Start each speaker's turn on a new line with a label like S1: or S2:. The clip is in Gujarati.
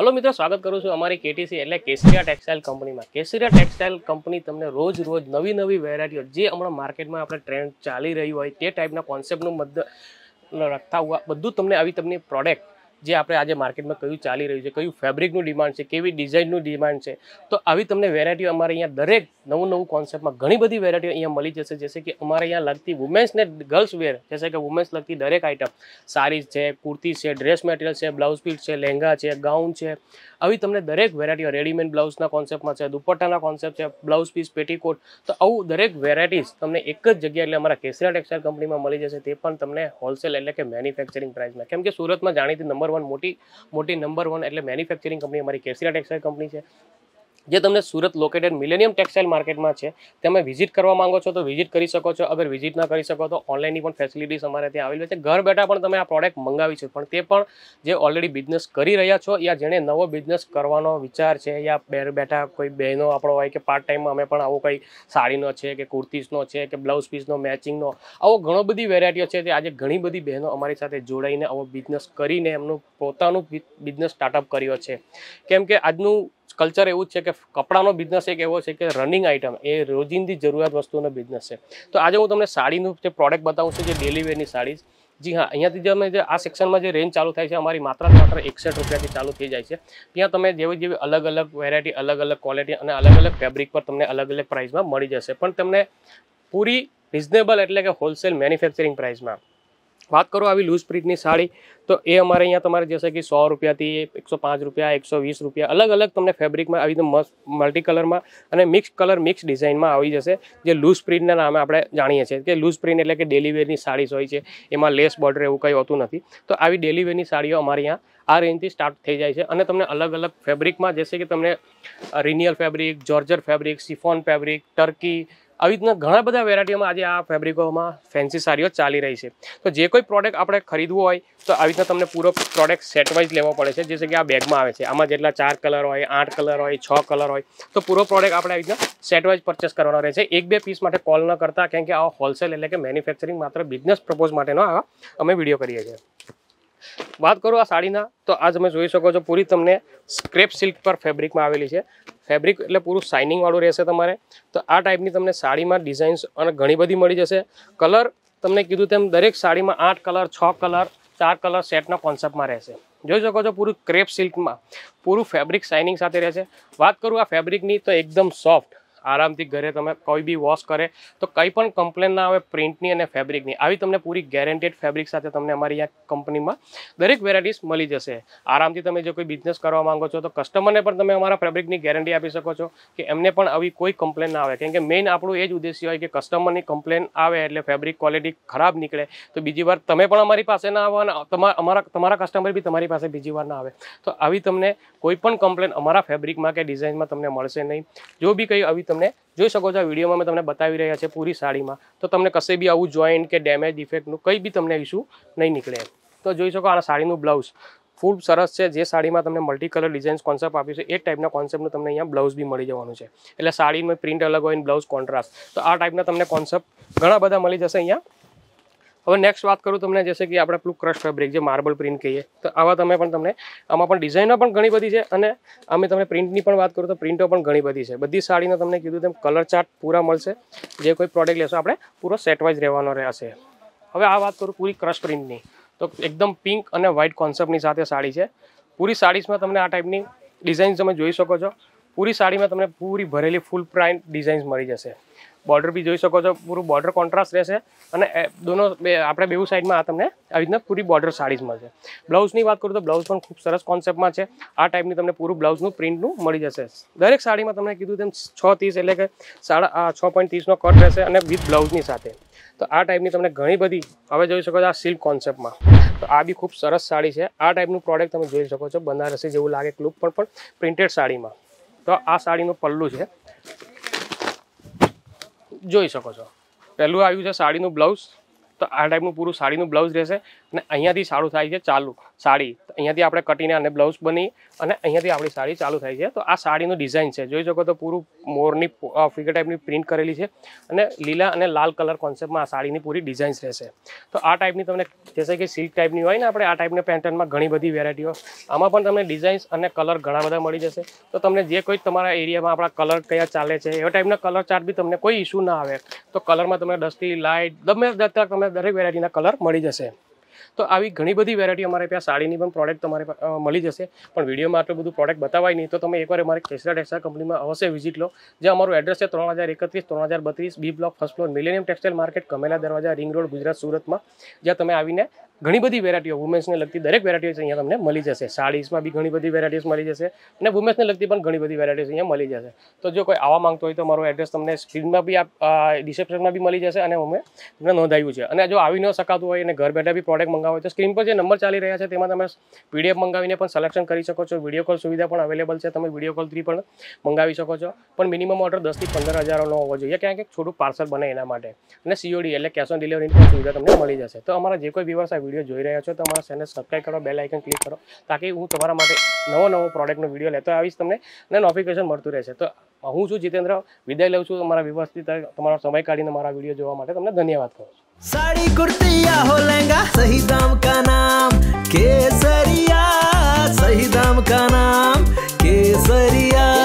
S1: હલો મિત્રો સ્વાગત કરું છું અમારી કેટીસી એટલે કેસરિયા ટેક્સટાઇલ કંપનીમાં કેસરિયા ટેક્સટાઇલ કંપની તમને રોજ રોજ નવી નવી વેરાયટીઓ જે હમણાં માર્કેટમાં આપણે ટ્રેન્ડ ચાલી રહી હોય તે ટાઈપના કોન્સેપ્ટનું મધ્ય રખતા હોવા બધું તમને આવી તમને પ્રોડક્ટ જે આપણે આજે માર્કેટમાં કયું ચાલી રહ્યું છે કયું ફેબ્રિક નું ડિમાન્ડ છે કેવી ડિઝાઇન નું ડિમાન્ડ છે તો આવી તમને વેરાયટી અમારે અહીંયા દરેક નવું નવું કોન્સેપ્ટમાં ઘણી બધી વેરાયટી અહીંયા મળી જશે જેસે કે અમારે અહીંયા લાગતી વુમેન્સ ને ગર્લ્સવેર જેસે કે વુમેન્સ લાગતી દરેક આઈટમ સાડી છે কুরતી છે ડ્રેસ મટીરીયલ છે બ્લાઉઝ પીસ છે લેંગા છે ગાઉન છે આવી તમને દરેક વેરાયટી રેડીમેડ બ્લાઉઝ ના કોન્સેપ્ટમાં છે દુપટ્ટા ના કોન્સેપ્ટ છે બ્લાઉઝ પીસ પેટીકોટ તો આઉ દરેક વેરાયટીસ તમને એક જ જગ્યાએ એટલે અમારા કેસરા ટેક્સચર કંપનીમાં મળી જશે તે પણ તમને હોલસેલ એટલે કે મેન્યુફેક્ચરિંગ પ્રાઇસમાં કેમ કે સુરતમાં જાણીતી नंबर 1 मोटी मोटी नंबर 1 એટલે મેન્યુફેક્ચરિંગ કંપની અમારી કેસિલા ટેક્સટાઇલ કંપની છે જે તમને સુરત લોકેટેડ મિલેનિયમ ટેક્સટાઇલ માર્કેટમાં છે તમે વિઝિટ કરવા માંગો છો તો વિઝિટ કરી શકો છો અગર વિઝિટ ન કરી શકો તો ઓનલાઈનની પણ ફેસિલિટીઝ અમારે ત્યાં આવેલી છે ઘર બેઠા પણ તમે આ પ્રોડક્ટ મંગાવી છે પણ તે પણ જે ઓલરેડી બિઝનેસ કરી રહ્યા છો યા જેણે નવો બિઝનેસ કરવાનો વિચાર છે યા બેર બેઠા કોઈ બહેનો આપણો હોય કે પાર્ટ ટાઈમમાં અમે પણ આવો કંઈ સાડીનો છે કે કુર્તીઝનો છે કે બ્લાઉઝ પીસનો મેચિંગનો આવો ઘણો બધી વેરાયટીઓ છે તે આજે ઘણી બધી બહેનો અમારી સાથે જોડાઈને આવો બિઝનેસ કરીને એમનું પોતાનું બિઝનેસ સ્ટાર્ટઅપ કર્યો છે કેમ કે આજનું कल्चर એવું છે કે કપડાનો બિઝનેસ એક એવો છે કે રનિંગ આઈટમ એ રોજિંદી જરૂરિયાત વસ્તુનો બિઝનેસ છે તો આજે હું તમને સાડી નું જે પ્રોડક્ટ બતાઉં છું જે ડેલીવેરની સાડીસ जी हां અહીંયા થી જોમે આ સેક્શનમાં જે રેન્જ ચાલુ થાય છે અમારી માત્રા માત્ર 61 રૂપિયા થી ચાલુ થઈ જાય છે અહીં તમે જે-જે અલગ અલગ વેરાઈટી અલગ અલગ ક્વોલિટી અને અલગ અલગ ફેબ્રિક પર તમને અલગ અલગ પ્રાઈઝમાં મળી જશે પણ તમને પૂરી રીઝનેબલ એટલે કે હોલસેલ મેન્યુફેક્ચરિંગ પ્રાઈઝમાં વાત કરો આવી લૂસ પ્રિન્ટ ની સાડી તો એ અમારે અહીંયા તમારા જેસા કે 100 રૂપિયા થી 105 રૂપિયા 120 રૂપિયા અલગ અલગ તમને ફેબ્રિક માં આવી તો મસ્ટ મલ્ટી કલર માં અને મિક્સ કલર મિક્સ ડિઝાઇન માં આવી જશે જે લૂસ પ્રિન્ટ ના નામે આપણે જાણીએ છીએ કે લૂસ પ્રિન્ટ એટલે કે ડેલીવેર ની સાડી હોય છે એમાં લેસ બોર્ડર એવું કઈ આવતું નથી તો આવી ડેલીવેર ની સાડીઓ અમારે અહીંયા આ રેન્જ થી સ્ટાર્ટ થઈ જાય છે અને તમને અલગ અલગ ફેબ્રિક માં જેસે કે તમને રીનિયલ fabric georgette fabric chiffon fabric ટર્કી અવિતના ઘણા બધા વેરાઈટીમાં આજે આ ફેબ્રિકોમાં ફેન્સી સાડીઓ ચાલી રહી છે તો જે કોઈ પ્રોડક્ટ આપણે ખરીદવું હોય તો આવિતો તમને પૂરો પ્રોડક્ટ સેટ વાઇઝ લેવો પડે છે જેસે કે આ બેગમાં આવે છે આમાં જેટલા 4 કલર હોય 8 કલર હોય 6 કલર હોય તો પૂરો પ્રોડક્ટ આપણે આઈજો સેટ વાઇઝ પરચેસ કરવાનો રહે છે એક બે પીસ માટે કોલ ન કરતા કારણ કે આ હોલસેલ એટલે કે મેન્યુફેક્ચરિંગ માત્ર બિઝનેસ પ્રપોઝ માટેનો આવા અમે વિડિયો કરીએ છીએ વાત કરો આ સાડીના તો આજ અમે જોઈ શકો છો પૂરી તમને સ્ક્રેપ silk પર ફેબ્રિકમાં આવેલી છે फैब्रिक એટલે પૂરો શાઈનિંગ વાળો રહે છે તમારે તો આ ટાઈપની તમને સાડી માં ડિઝાઈન્સ અને ઘણી બધી મળી જશે કલર તમને કીધું તેમ દરેક સાડી માં 8 કલર 6 કલર 4 કલર સેટ નો કોન્સેપ્ટ માં રહે છે જોઈ શકો છો પૂરો ક્રેપ シル ક માં પૂરો ફેબ્રિક શાઈનિંગ સાથે રહે છે વાત કરું આ ફેબ્રિક ની તો एकदम સોફ્ટ આરામથી ઘરે તમે કોઈ બી વોશ કરે તો કઈ પણ કમ્પ્લેન ના આવે પ્રિન્ટની અને ફેબ્રિકની આવી તમને પૂરી ગેરંટીડ ફેબ્રિક સાથે તમને અમારી આ કંપનીમાં દરેક વેરાઈટીસ મળી જશે આરામથી તમે જો કોઈ બિઝનેસ કરવા માંગો છો તો કસ્ટમરને પણ તમે અમારા ફેબ્રિકની ગેરંટી આપી શકો છો કે એમને પણ આવી કોઈ કમ્પ્લેન ના આવે કારણ કે મેઈન આપણો એ જ ઉદ્દેશ્ય હોય કે કસ્ટમરની કમ્પ્લેન આવે એટલે ફેબ્રિક ક્વોલિટી ખરાબ નીકળે તો બીજી વાર તમે પણ અમારી પાસે ના આવો તમાર અમાર તમારો કસ્ટમર ભી તમારી પાસે બીજી વાર ના આવે તો આવી તમને કોઈ પણ કમ્પ્લેન અમારા ફેબ્રિકમાં કે ડિઝાઈનમાં તમને મળશે નહીં જો બી કઈ આવી તમને જોઈ શકો છો આ વિડીયોમાં મેં તમને બતાવી રહ્યા છે પૂરી સાડીમાં તો તમને કશે બી આવું જોઈન્ટ કે ડેમેજ ડિફેક્ટનું કંઈ બી તમને ઇસ્યુ નહીં નીકળે તો જોઈ શકો આ સાડીનું બ્લાઉઝ ફૂલ સરસ છે જે સાડીમાં તમને મલ્ટી કલર ડિઝાઇન્સ કોન્સેપ્ટ આપ્યું છે એ ટાઈપના કોન્સેપ્ટનું તમને અહીંયા બ્લાઉઝ બી મળી જવાનું છે એટલે સાડીનું પ્રિન્ટ અલગ હોય બ્લાઉઝ કોન્ટ્રાસ્ટ તો આ ટાઈપના તમને કોન્સેપ્ટ ઘણા બધા મળી જશે અહીંયા અબ નેક્સ્ટ વાત કરું તમને જેસે કે આપણે પ્લુ ક્રશ ફેબ્રિક જે માર્બલ પ્રિન્ટ કઈએ તો આવા તમે પણ તમને આમાં પણ ડિઝાઇન પણ ઘણી બધી છે અને અમે તમને પ્રિન્ટની પણ વાત કરું તો પ્રિન્ટો પણ ઘણી બધી છે બધી સાડીનો તમને કીધું તેમ કલર ચાર્ટ પૂરા મળશે જે કોઈ પ્રોડક્ટ લેસો આપણે પૂરો સેટ વાઇઝ રહેવાનો રહેશે હવે આ વાત કરું પૂરી ક્રશ પ્રિન્ટની તો એકદમ પિંક અને વ્હાઇટ કોન્સેપ્ટની સાથે સાડી છે પૂરી સાડીસમાં તમને આ ટાઈપની ડિઝાઇન તમે જોઈ શકો છો પૂરી સાડીમાં તમને પૂરી ભરેલી ફૂલ પ્રિન્ટ ડિઝાઇન્સ મળી જશે બોર્ડર બી જોઈ શકો છો પૂરું બોર્ડર કોન્ટ્રાસ્ટ રહેશે અને દોનો બે આપણે બેઉ સાઈડમાં આ તમને આવી રીતના પૂરી બોર્ડર સાડીઝ મળશે બ્લાઉઝની વાત કરું તો બ્લાઉઝ પણ ખૂબ સરસ કોન્સેપ્ટમાં છે આ ટાઈપની તમને પૂરું બ્લાઉઝનું પ્રિન્ટનું મળી જશે દરેક સાડીમાં તમને કીધું તેમ છ ત્રીસ એટલે કે સાડા છ પોઈન્ટ ત્રીસનો કટ રહેશે અને વિથ બ્લાઉઝની સાથે તો આ ટાઈપની તમને ઘણી બધી હવે જોઈ શકો છો આ સિલ્ક કોન્સેપ્ટમાં તો આ બી ખૂબ સરસ સાડી છે આ ટાઈપનું પ્રોડક્ટ તમે જોઈ શકો છો બનારસી જેવું લાગે ક્લુપ પણ પણ પ્રિન્ટેડ સાડીમાં તો આ સાડીનું પલ્લું છે જોઈ શકો છો પહેલું આવ્યું છે સાડીનું બ્લાઉઝ તો આ ટાઈપનું પૂરું સાડીનું બ્લાઉઝ રહેશે અને અહીંયાથી સાડી થાય છે ચાલુ સાડી અહીંયાથી આપણે કટીને અને બ્લાઉઝ બની અને અહીંયાથી આપણી સાડી ચાલુ થાય છે તો આ સાડીનો ડિઝાઇન છે જોઈજો તો પૂરું મોરની ફિગર ટાઈપની પ્રિન્ટ કરેલી છે અને લીલા અને લાલ કલર કોન્સેપ્ટમાં આ સાડીની પૂરી ડિઝાઈન્સ રહેશે તો આ ટાઈપની તમને જેસે કે silk ટાઈપની હોય ને આપણે આ ટાઈપને પેન્ટનમાં ઘણી બધી વેરાઈટીઓ આમાં પણ તમને ડિઝાઈન્સ અને કલર ઘણા બધા મળી જશે તો તમને જે કોઈ તમારા એરિયામાં આપણા કલર કયા ચાલે છે એવા ટાઈપના કલર ચાર્ટ ભી તમને કોઈ ઈશ્યુ ના આવે તો કલરમાં તમને 10 થી લાઈટ દમે દત તમે દરેક વેરાઈટીના કલર મળી જશે તો આવી ઘણી બધી વેરાઈટી અમારે પ્યાર સાડી ની બમ પ્રોડક્ટ તમારે મળી જશે પણ વિડિયો માં આટલો બધો પ્રોડક્ટ બતાવાય નહીં તો તમે એક વાર અમારે કેસરા દેસા કંપની માં અવશ્ય વિઝિટ લો જે અમારો એડ્રેસ છે 3031 3032 B block first floor millennium textile market Kamela Darwaja ring road Gujarat Surat માં જ્યાં તમે આવીને ઘણી બધી વેરાયટીઓ વુમેન્સને લગતી દરેક વેરાયટીઓ અહીંયા તમને મળી જશે સાડીઝમાં બી ઘણી બધી વેરાયટીઝ મળી જશે અને વુમેન્સને લગતી પણ ઘણી બધી વેરાયટીઝ અહીંયા મળી જશે તો જો કોઈ આવવા માંગતો હોય તો મારો એડ્રેસ તમને સ્ક્રીનમાં બી ડિસ્ક્રિપ્શનમાં બી મળી જશે અને અમે તમને નોંધાયું છે અને જો આવી ન શકાતું હોય અને ઘર બેઠા બી પ્રોડક્ટ મંગાવો હોય તો સ્ક્રીન પર જે નંબર ચાલી રહ્યા છે તેમાં તમે પીડીએફ મંગાવીને પણ સલેક્શન કરી શકો છો વિડીયો કોલ સુવિધા પણ અવેલેબલ છે તમે વિડીયો કોલ થ્રી પણ મંગાવી શકો છો પણ મિનિમમ ઓર્ડર દસથી પંદર હજારનો હોવો જોઈએ ક્યાંક એક છોટું પાર્સલ બને એના માટે અને સીઓડી એટલે કેશ ઓન ડિલિવરીની સુવિધા તમને મળી જશે તો અમારા જે કોઈ વ્યવસાય वीडियो જોઈ રહ્યા છો તમારા சேனલ સબસ્ક્રાઇબ કરો બેલ આઇકન ક્લિક કરો તાકે હું તમારા માટે નવો નવો પ્રોડક્ટ નો વિડિયો લેતો આવીશ તમને નોટિફિકેશન મળતું રહેશે તો હું છું जितेंद्र વિદાય લઉં છું તમારા વ્યવસ્થિત તમારા સમય કાઢીને મારા વિડિયો જોવા માટે તમને ધન્યવાદ કહો સાડી કુર્તીયા હો લેંગા સહી દામ કા નામ કેસરીયા સહી દામ કા નામ કેસરીયા